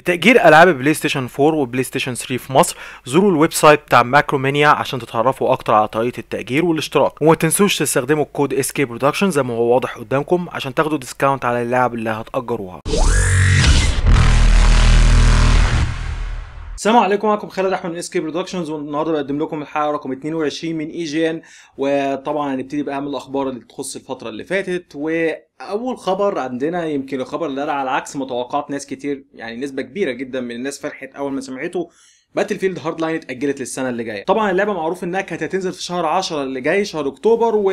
لتأجير ألعاب بلاي ستيشن 4 وبلاي ستيشن 3 في مصر زوروا الويب سايت بتاع ماكرومانيا عشان تتعرفوا أكتر على طريقة التأجير والاشتراك وما تنسوش تستخدموا الكود SK Production زي ما هو واضح قدامكم عشان تاخدوا ديسكاونت على اللعب اللي هتأجروها السلام عليكم معكم خالد احمد من اس كي برودكشنز والنهارده بقدم لكم الحلقه رقم 22 من اي جي ان وطبعا هنبتدي باهم الاخبار اللي تخص الفتره اللي فاتت واول خبر عندنا يمكن الخبر اللي على عكس متوقعات ناس كتير يعني نسبه كبيره جدا من الناس فرحت اول ما سمعته باتل فيلد هارد لاين اتاجلت للسنه اللي جايه طبعا اللعبه معروف انها كانت هتنزل في شهر 10 اللي جاي شهر اكتوبر و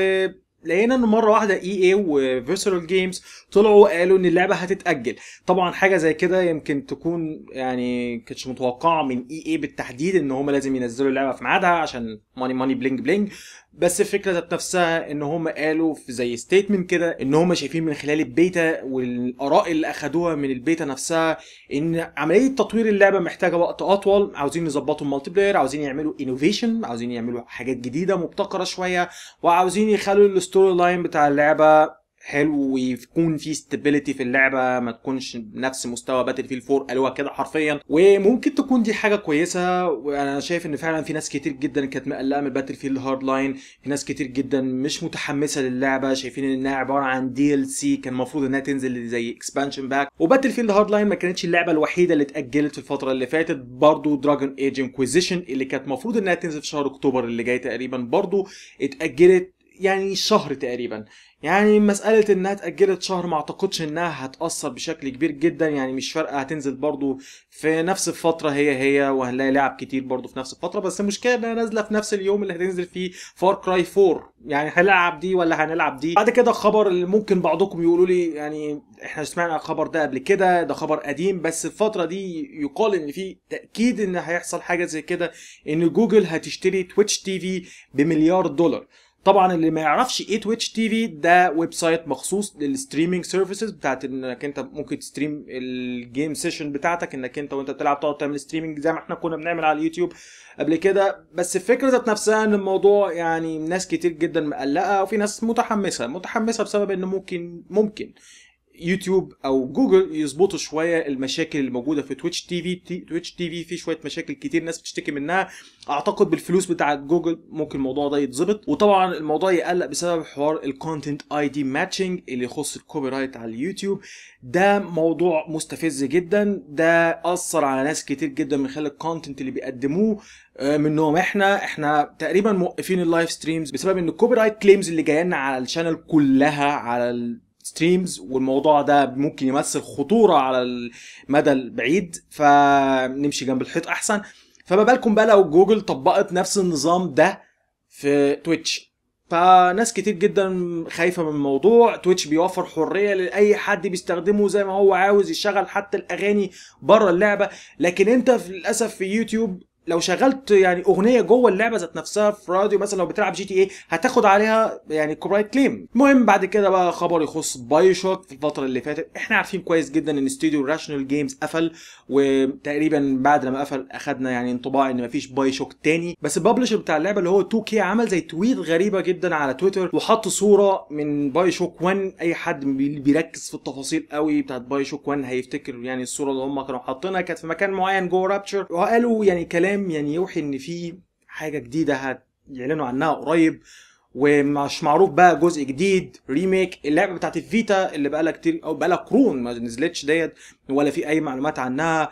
لقينا ان مره واحده اي اي وفيرسال جيمز طلعوا قالوا ان اللعبه هتتاجل طبعا حاجه زي كده يمكن تكون يعني كانتش متوقعه من اي e اي بالتحديد ان هم لازم ينزلوا اللعبه في ميعادها عشان ماني ماني بلينج بلينج بس الفكره ذات نفسها ان هم قالوا في زي ستيتمنت كده ان هم شايفين من خلال البيتا والاراء اللي اخدوها من البيتا نفسها ان عمليه تطوير اللعبه محتاجه وقت اطول عاوزين يظبطوا المالتي بلاير عاوزين يعملوا انوفيشن عاوزين يعملوا حاجات جديده مبتكره شويه وعاوزين يخلوا الستوري لاين بتاع اللعبه حلو ويكون في ستابيليتي في اللعبه ما تكونش بنفس مستوى باتل فيلد 4 قالوها كده حرفيا وممكن تكون دي حاجه كويسه وانا شايف ان فعلا في ناس كتير جدا كانت مقلقه من باتل فيلد هارد لاين في ناس كتير جدا مش متحمسه للعبه شايفين انها عباره عن دي ال سي كان المفروض انها تنزل زي اكسبانشن باك وباتل فيلد هارد لاين ما كانتش اللعبه الوحيده اللي اتاجلت في الفتره اللي فاتت برضه دراجون ايج انكويزيشن اللي كانت المفروض انها تنزل في شهر اكتوبر اللي جاي تقريبا برضه اتاجلت يعني شهر تقريبا يعني مسألة انها اتأجلت شهر ما اعتقدش انها هتأثر بشكل كبير جدا يعني مش فارقة هتنزل برضو في نفس الفترة هي هي وهنلاقي لعب كتير برضو في نفس الفترة بس المشكلة انها نازلة في نفس اليوم اللي هتنزل فيه فار كراي 4 يعني هنلعب دي ولا هنلعب دي بعد كده خبر اللي ممكن بعضكم يقولوا لي يعني احنا سمعنا الخبر ده قبل كده ده خبر قديم بس الفترة دي يقال ان في تأكيد ان هيحصل حاجة زي كده ان جوجل هتشتري تويتش تي في بمليار دولار طبعا اللي ما يعرفش ايه تويتش تي في ده ويب سايت مخصوص للستريمينج سيرفيسز بتاعت انك انت ممكن تستريم الجيم سيشن بتاعتك انك انت وانت بتلعب تقعد تعمل ستريمينج زي ما احنا كنا بنعمل على اليوتيوب قبل كده بس الفكره ذات نفسها ان الموضوع يعني ناس كتير جدا مقلقه وفي ناس متحمسه متحمسه بسبب ان ممكن ممكن يوتيوب او جوجل يظبطوا شويه المشاكل اللي موجوده في تويتش تي في تويتش تي في في شويه مشاكل كتير ناس بتشتكي منها اعتقد بالفلوس بتاعه جوجل ممكن الموضوع ده يتظبط وطبعا الموضوع يقلق بسبب حوار الكونتنت اي دي ماتشنج اللي يخص الكوبي رايت على اليوتيوب ده موضوع مستفز جدا ده اثر على ناس كتير جدا من خلال الكونتنت اللي بيقدموه آه، منهم احنا احنا تقريبا موقفين اللايف ستريمز بسبب ان الكوبي رايت كليمز اللي جايه لنا على الشانل كلها على ستريمز والموضوع ده ممكن يمثل خطوره على المدى البعيد فنمشي جنب الحيط احسن فما بالكم بقى لو جوجل طبقت نفس النظام ده في تويتش فناس كتير جدا خايفه من الموضوع تويتش بيوفر حريه لاي حد بيستخدمه زي ما هو عاوز يشغل حتى الاغاني بره اللعبه لكن انت للاسف في يوتيوب لو شغلت يعني اغنيه جوه اللعبه ذات نفسها في راديو مثلا لو بتلعب جي تي ايه هتاخد عليها يعني كوبرايت كليم المهم بعد كده بقى خبر يخص باي شوك في الفتره اللي فاتت احنا عارفين كويس جدا ان استوديو راشنال جيمز قفل وتقريبا بعد لما قفل اخدنا يعني انطباع ان مفيش باي شوك تاني بس الببلشر بتاع اللعبه اللي هو 2 كي عمل زي تويت غريبه جدا على تويتر وحط صوره من باي شوك 1 اي حد بيركز في التفاصيل قوي بتاعت باي شوك 1 هيفتكر يعني الصوره اللي هم كانوا حاطينها كانت في مكان معين جوه رابتشر وقالوا يعني كلام كلام يعني يوحي ان في حاجه جديده هيعلنوا عنها قريب ومش معروف بقى جزء جديد ريميك اللعبه بتاعت الفيتا اللي بقالها كتير او بقالها قرون ما نزلتش ديت ولا في اي معلومات عنها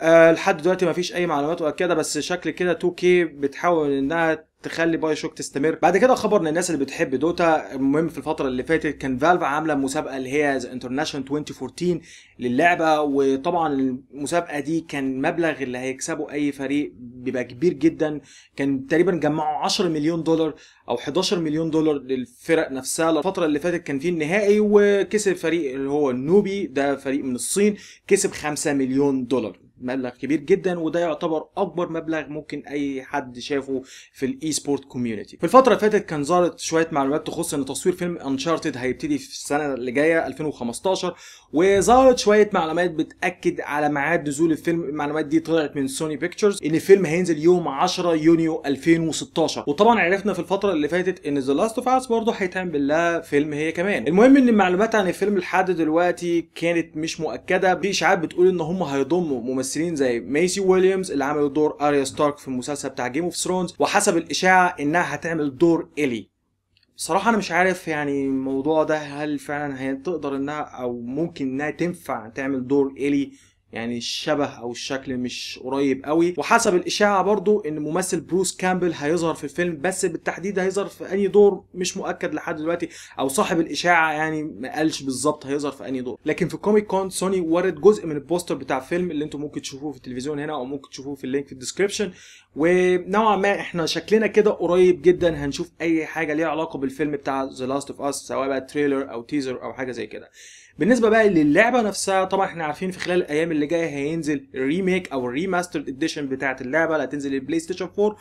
أه لحد دلوقتي ما فيش اي معلومات ولا كده بس شكل كده 2K بتحاول انها تخلي باي شوك تستمر بعد كده خبر للناس اللي بتحب دوتا المهم في الفتره اللي فاتت كان فالف عامله مسابقه اللي هي انترناشونال 2014 للعبه وطبعا المسابقه دي كان مبلغ اللي هيكسبه اي فريق بيبقى كبير جدا كان تقريبا جمعوا 10 مليون دولار او 11 مليون دولار للفرق نفسها الفتره اللي فاتت كان في النهائي وكسب فريق اللي هو النوبي ده فريق من الصين كسب 5 مليون دولار مبلغ كبير جدا وده يعتبر اكبر مبلغ ممكن اي حد شافه في الاي سبورت كوميونتي في الفتره اللي فاتت كان ظهرت شويه معلومات تخص ان تصوير فيلم انشارتد هيبتدي في السنه اللي جايه 2015 وظهرت شويه معلومات بتاكد على ميعاد نزول الفيلم المعلومات دي طلعت من سوني بيكتشرز ان الفيلم هينزل يوم 10 يونيو 2016 وطبعا عرفنا في الفتره اللي فاتت ان ذا لاست اوف اس برضه هيتعمل لها فيلم هي كمان المهم ان المعلومات عن الفيلم لحد دلوقتي كانت مش مؤكده في اشاعات بتقول ان هم هيضموا ممثلين زي ميسي ويليامز اللي عملت دور اريا ستارك في المسلسل بتاع جيم اوف ثرونز وحسب الاشاعه انها هتعمل دور الي صراحة أنا مش عارف يعني الموضوع ده هل فعلا هي تقدر إنها أو ممكن إنها تنفع تعمل دور إلي يعني الشبه او الشكل مش قريب قوي وحسب الاشاعه برضو ان ممثل بروس كامبل هيظهر في الفيلم بس بالتحديد هيظهر في انهي دور مش مؤكد لحد دلوقتي او صاحب الاشاعه يعني ما قالش بالظبط هيظهر في انهي دور لكن في كوميك كون سوني ورد جزء من البوستر بتاع الفيلم اللي انتم ممكن تشوفوه في التلفزيون هنا او ممكن تشوفوه في اللينك في الديسكربشن ونوعا ما احنا شكلنا كده قريب جدا هنشوف اي حاجه ليها علاقه بالفيلم بتاع ذا لاست اوف اس سواء بقى تريلر او تيزر او حاجه زي كده بالنسبه بقى للعبه نفسها طبعا احنا عارفين في خلال الايام اللي جايه هينزل ريميك او الريماسترد اديشن بتاعه اللعبه اللي هتنزل للبلاي ستيشن 4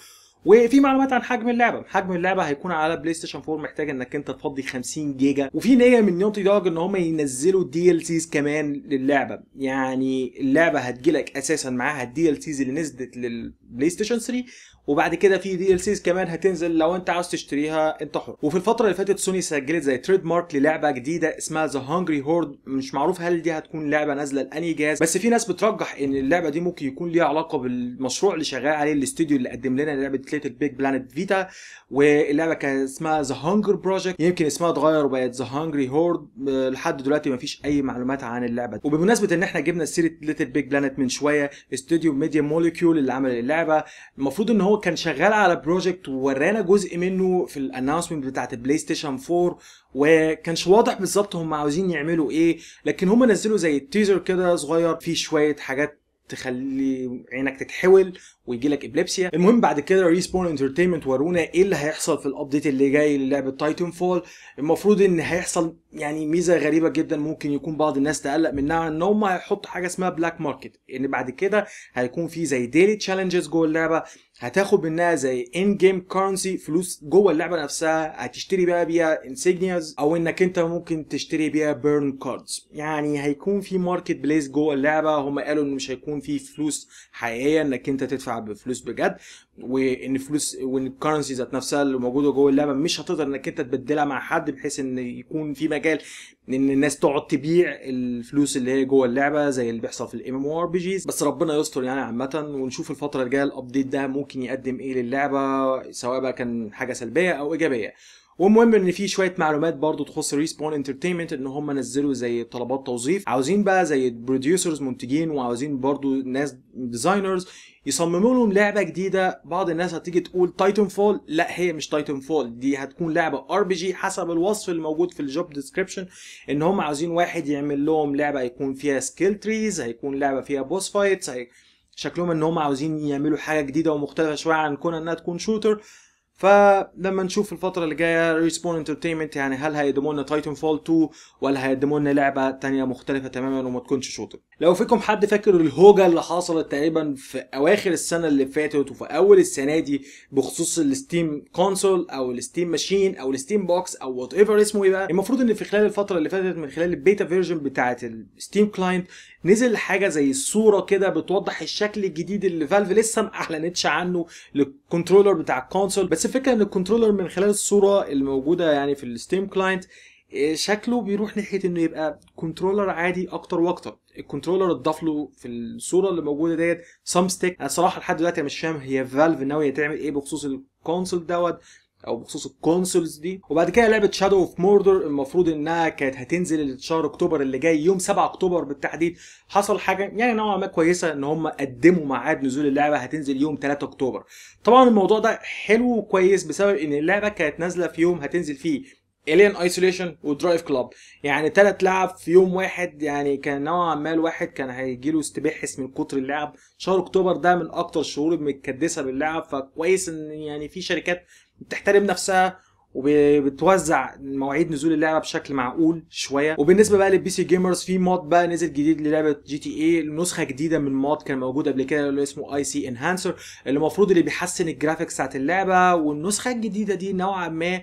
وفي معلومات عن حجم اللعبه حجم اللعبه هيكون على بلاي ستيشن 4 محتاج انك انت تفضي 50 جيجا وفي نيه من نيوتي دوج ان هم ينزلوا دي ال سيز كمان للعبه يعني اللعبه هتجيلك اساسا معاها الدي ال سيز اللي نزلت للبلاي ستيشن 3 وبعد كده في دي ال سيز كمان هتنزل لو انت عاوز تشتريها انت حر وفي الفتره اللي فاتت سوني سجلت زي تريد مارك للعبه جديده اسمها ذا هانجري هورد مش معروف هل دي هتكون لعبه نازله لاني جهاز بس في ناس بترجح ان اللعبه دي ممكن يكون ليها علاقه بالمشروع اللي شغال عليه الاستوديو اللي قدم لنا لعبه ليتل بيج بلانت فيتا واللعبه كان اسمها ذا هانجر بروجكت يمكن اسمها اتغير وبقت ذا هانجري هورد لحد دلوقتي مفيش اي معلومات عن اللعبه دي وبمناسبه ان احنا جبنا سيره ليتل بيج بلانت من شويه استوديو ميديا موليكيول اللي عمل اللعبه المفروض ان هو هو كان شغال على بروجكت وورانا جزء منه في الاناونسمنت بتاعت البلاي ستيشن 4 وكانش واضح بالظبط هم عاوزين يعملوا ايه لكن هم نزلوا زي التيزر كده صغير فيه شويه حاجات تخلي عينك تتحول ويجي لك ابليبسيا المهم بعد كده ريسبون انترتينمنت ورونا ايه اللي هيحصل في الابديت اللي جاي للعبه تايتن فول المفروض ان هيحصل يعني ميزه غريبه جدا ممكن يكون بعض الناس تقلق منها ان هم هيحطوا حاجه اسمها بلاك ماركت ان بعد كده هيكون في زي ديلي تشالنجز جوه اللعبه هتاخد منها زي ان جيم كارنسي فلوس جوه اللعبه نفسها هتشتري بقى بيها انسجنياز او انك انت ممكن تشتري بيها بيرن كاردز يعني هيكون في ماركت بليس جوه اللعبه هم قالوا ان مش هيكون في فلوس حقيقيه انك انت تدفع هتدفع بفلوس بجد وان فلوس وان الكرنسي ذات نفسها اللي موجوده جوه اللعبه مش هتقدر انك انت تبدلها مع حد بحيث ان يكون في مجال ان الناس تقعد تبيع الفلوس اللي هي جوه اللعبه زي اللي بيحصل في الام ام ار بي جيز بس ربنا يستر يعني عامه ونشوف الفتره الجايه الابديت ده ممكن يقدم ايه للعبه سواء بقى كان حاجه سلبيه او ايجابيه والمهم ان في شويه معلومات برضو تخص ريسبون انترتينمنت ان هم نزلوا زي طلبات توظيف عاوزين بقى زي بروديوسرز منتجين وعاوزين برضو ناس ديزاينرز يصمموا لهم لعبه جديده بعض الناس هتيجي تقول تايتن فول لا هي مش تايتن فول دي هتكون لعبه ار بي جي حسب الوصف الموجود في الجوب ديسكريبشن ان هم عاوزين واحد يعمل لهم لعبه هيكون فيها سكيل تريز هيكون لعبه فيها بوس فايتس شكلهم ان هم عاوزين يعملوا حاجه جديده ومختلفه شويه عن كون انها تكون شوتر فلما نشوف الفترة اللي جاية ريسبون انترتينمنت يعني هل هيقدموا لنا تايتن فول 2 ولا هيقدموا لنا لعبة تانية مختلفة تماما وما تكونش شوتر لو فيكم حد فاكر الهوجه اللي حصلت تقريبا في اواخر السنه اللي فاتت وفي اول السنه دي بخصوص الستيم كونسول او الستيم ماشين او الستيم بوكس او وات ايفر اسمه ايه بقى المفروض ان في خلال الفتره اللي فاتت من خلال البيتا فيرجن بتاعه الستيم كلاينت نزل حاجه زي الصوره كده بتوضح الشكل الجديد اللي فالف لسه ما اعلنتش عنه للكنترولر بتاع الكونسول بس الفكره ان الكنترولر من خلال الصوره الموجوده يعني في الستيم كلاينت شكله بيروح ناحيه انه يبقى كنترولر عادي اكتر واكتر الكنترولر اتضاف له في الصوره اللي موجوده ديت سام ستيك انا صراحه لحد دلوقتي مش فاهم هي فالف ناويه تعمل ايه بخصوص الكونسول دوت او بخصوص الكونسولز دي وبعد كده لعبه شادو اوف موردر المفروض انها كانت هتنزل شهر اكتوبر اللي جاي يوم 7 اكتوبر بالتحديد حصل حاجه يعني نوعا ما كويسه ان هم قدموا ميعاد نزول اللعبه هتنزل يوم 3 اكتوبر طبعا الموضوع ده حلو وكويس بسبب ان اللعبه كانت نازله في يوم هتنزل فيه الين ايسوليشن ودرايف كلاب يعني ثلاث لعب في يوم واحد يعني كان نوعا ما الواحد كان هيجي هيجيله اسم من كتر اللعب شهر اكتوبر ده من اكتر الشهور المتكدسه باللعب فكويس ان يعني في شركات بتحترم نفسها وبتوزع مواعيد نزول اللعبه بشكل معقول شويه وبالنسبه بقى للبي سي جيمرز في مود بقى نزل جديد للعبه جي تي اي نسخه جديده من مود كان موجود قبل كده اللي اسمه اي سي انهانسر اللي المفروض اللي بيحسن الجرافيكس بتاعت اللعبه والنسخه الجديده دي نوعا ما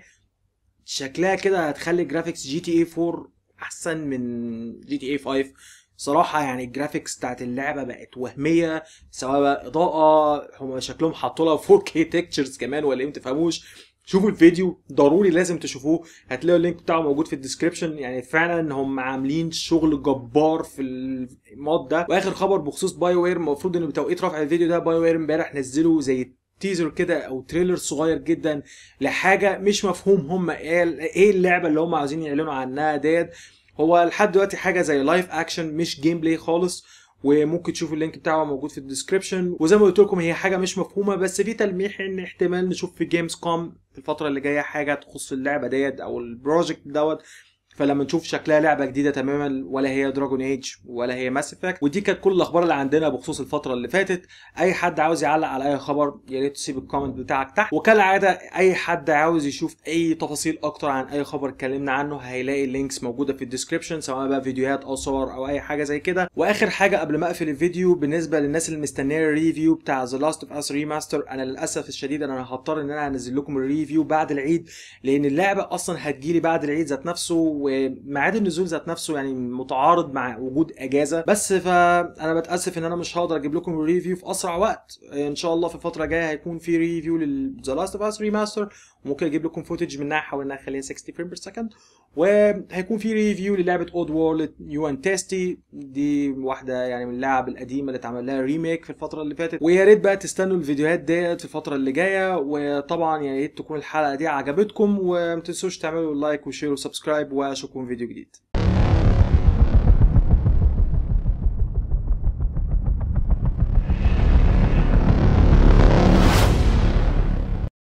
شكلها كده هتخلي جرافيكس جي تي اي 4 احسن من جي تي اي 5 صراحه يعني الجرافيكس بتاعت اللعبه بقت وهميه سواء اضاءه هم شكلهم حاطوا لها 4K تكتشرز كمان ولا ايه ما تفهموش شوفوا الفيديو ضروري لازم تشوفوه هتلاقوا اللينك بتاعه موجود في الديسكربشن يعني فعلا هم عاملين شغل جبار في المود ده واخر خبر بخصوص باي وير المفروض ان بتوقيت رفع الفيديو ده باي وير امبارح نزلوا زي تيزر كده او تريلر صغير جدا لحاجه مش مفهوم هم إيه-, ايه اللعبه اللي هم عاوزين يعلنوا عنها ديت هو لحد دلوقتي حاجه زي لايف اكشن مش جيم بلاي خالص وممكن تشوفوا اللينك بتاعه موجود في الديسكربشن وزي ما قلت لكم هي حاجه مش مفهومه بس في تلميح ان احتمال نشوف في جيمز كوم في الفتره اللي جايه حاجه تخص اللعبه ديت او البروجكت دوت فلما نشوف شكلها لعبه جديده تماما ولا هي دراجون ايج ولا هي ماس افكت ودي كانت كل الاخبار اللي عندنا بخصوص الفتره اللي فاتت اي حد عاوز يعلق على اي خبر يا ريت تسيب الكومنت بتاعك تحت وكالعاده اي حد عاوز يشوف اي تفاصيل اكتر عن اي خبر اتكلمنا عنه هيلاقي اللينكس موجوده في الديسكربشن سواء بقى فيديوهات او صور او اي حاجه زي كده واخر حاجه قبل ما اقفل الفيديو بالنسبه للناس اللي مستنيه الريفيو بتاع ذا لاست اوف اس ريماستر انا للاسف الشديد انا هضطر ان انا انزل لكم الريفيو بعد العيد لان اللعبه اصلا هتجيلي بعد العيد ذات نفسه وميعاد النزول ذات نفسه يعني متعارض مع وجود اجازه بس فانا بتاسف ان انا مش هقدر اجيب لكم الريفيو في اسرع وقت ان شاء الله في الفتره الجايه هيكون في ريفيو لذا لاست اوف اس ريماستر وممكن اجيب لكم فوتج منها حاول ان اخليها 60 فريم بير سكند وهيكون في ريفيو للعبه اود وورلد يو ان تيستي دي واحده يعني من اللعب القديمه اللي اتعمل لها ريميك في الفتره اللي فاتت ويا ريت بقى تستنوا الفيديوهات ديت في الفتره اللي جايه وطبعا يا ريت تكون الحلقه دي عجبتكم وما تنسوش تعملوا لايك وشير وسبسكرايب و acham com o vídeo grita.